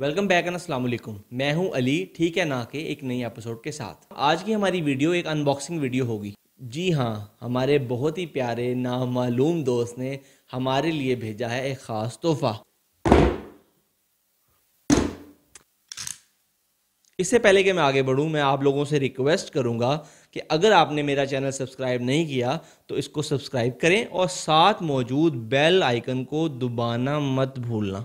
welcome back and असल मैं हूं अली ठीक है ना के एक नई एपिसोड के साथ आज की हमारी वीडियो एक अनबॉक्सिंग वीडियो होगी जी हाँ हमारे बहुत ही प्यारे नामालूम दोस्त ने हमारे लिए भेजा है एक ख़ास तोहफा इससे पहले कि मैं आगे बढ़ूँ मैं आप लोगों से रिक्वेस्ट करूंगा कि अगर आपने मेरा चैनल सब्सक्राइब नहीं किया तो इसको सब्सक्राइब करें और साथ मौजूद बेल आइकन को दुबाना मत भूलना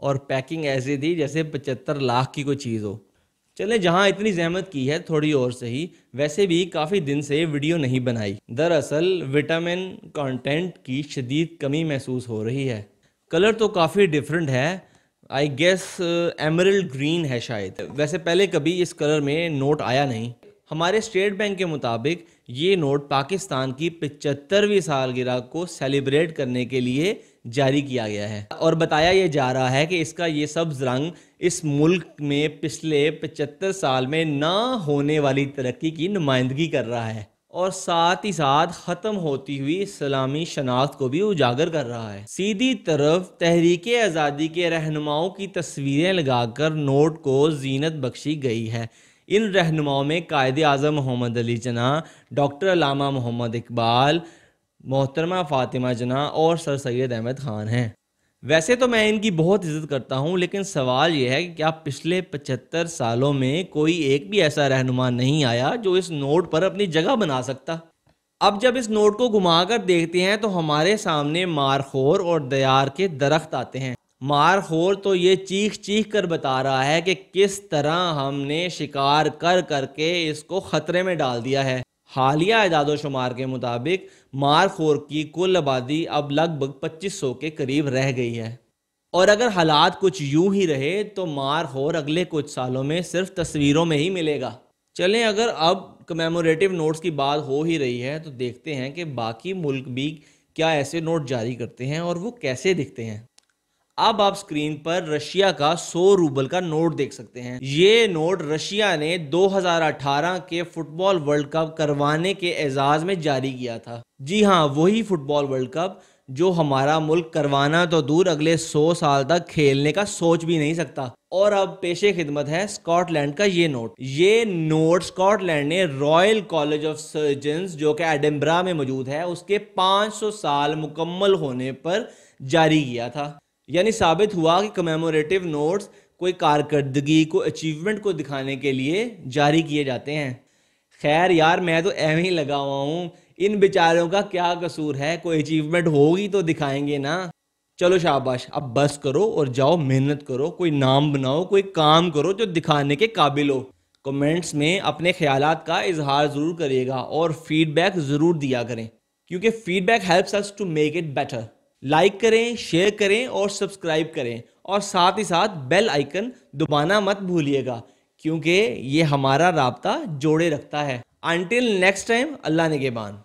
और पैकिंग ऐसे थी जैसे पचहत्तर लाख की कोई चीज़ हो चले जहाँ इतनी जहमत की है थोड़ी और से ही वैसे भी काफ़ी दिन से वीडियो नहीं बनाई दरअसल विटामिन कंटेंट की शदीद कमी महसूस हो रही है कलर तो काफ़ी डिफरेंट है आई गेस एमरल ग्रीन है शायद वैसे पहले कभी इस कलर में नोट आया नहीं हमारे स्टेट बैंक के मुताबिक ये नोट पाकिस्तान की पिचहत्तरवीं सालगिरह को सेलिब्रेट करने के लिए जारी किया गया है और बताया यह जा रहा है कि इसका ये सब्ज रंग इस मुल्क में पिछले पचहत्तर साल में ना होने वाली तरक्की की नुमाइंदगी कर रहा है और साथ ही साथ ख़त्म होती हुई इस्लामी शनाख्त को भी उजागर कर रहा है सीधी तरफ तहरीक आज़ादी के रहनुमाओं की तस्वीरें लगाकर नोट को जीनत बख्शी गई है इन रहनुमाओं में कायद अजम मोहम्मद अली जना डॉक्टर लामा मोहम्मद इकबाल मोहतरमा फ़ातिमा जना और सर सैद अहमद ख़ान हैं वैसे तो मैं इनकी बहुत इज्जत करता हूँ लेकिन सवाल यह है कि क्या पिछले पचहत्तर सालों में कोई एक भी ऐसा रहनुमा नहीं आया जो इस नोट पर अपनी जगह बना सकता अब जब इस नोट को घुमाकर देखते हैं तो हमारे सामने मारखोर और दयार के दरख्त आते हैं मारखोर तो ये चीख चीख कर बता रहा है कि किस तरह हमने शिकार कर करके इसको ख़तरे में डाल दिया है हालिया इदाद शुमार के मुताबिक मारखोर की कुल आबादी अब लगभग 2500 के करीब रह गई है और अगर हालात कुछ यूं ही रहे तो मारखोर अगले कुछ सालों में सिर्फ तस्वीरों में ही मिलेगा चलें अगर अब कमेमोरेटिव नोट्स की बात हो ही रही है तो देखते हैं कि बाकी मुल्क भी क्या ऐसे नोट जारी करते हैं और वो कैसे दिखते हैं अब आप स्क्रीन पर रशिया का 100 रूबल का नोट देख सकते हैं ये नोट रशिया ने 2018 के फुटबॉल वर्ल्ड कप करवाने के एजाज में जारी किया था जी हाँ वही फुटबॉल वर्ल्ड कप जो हमारा मुल्क करवाना तो दूर अगले 100 साल तक खेलने का सोच भी नहीं सकता और अब पेशे खिदमत है स्कॉटलैंड का ये नोट ये नोट स्कॉटलैंड ने रॉयल कॉलेज ऑफ सर्जन जो कि एडम्बरा में मौजूद है उसके 500 साल मुकम्मल होने पर जारी किया था यानी साबित हुआ कि कमेमोरेटिव नोट्स कोई कारकर्दगी को अचीवमेंट को दिखाने के लिए जारी किए जाते हैं खैर यार मैं तो एम ही लगा हुआ हूँ इन बेचारों का क्या कसूर है कोई अचीवमेंट होगी तो दिखाएंगे ना चलो शाबाश अब बस करो और जाओ मेहनत करो कोई नाम बनाओ कोई काम करो जो दिखाने के काबिल हो कमेंट्स में अपने ख्याल का इजहार ज़रूर करिएगा और फीडबैक ज़रूर दिया करें क्योंकि feedback helps us to make it better like करें शेयर करें और सब्सक्राइब करें और साथ ही साथ बेल आइकन दबाना मत भूलिएगा क्योंकि ये हमारा रबता जोड़े रखता है अनटिल नेक्स्ट टाइम अल्लाह नेगेबान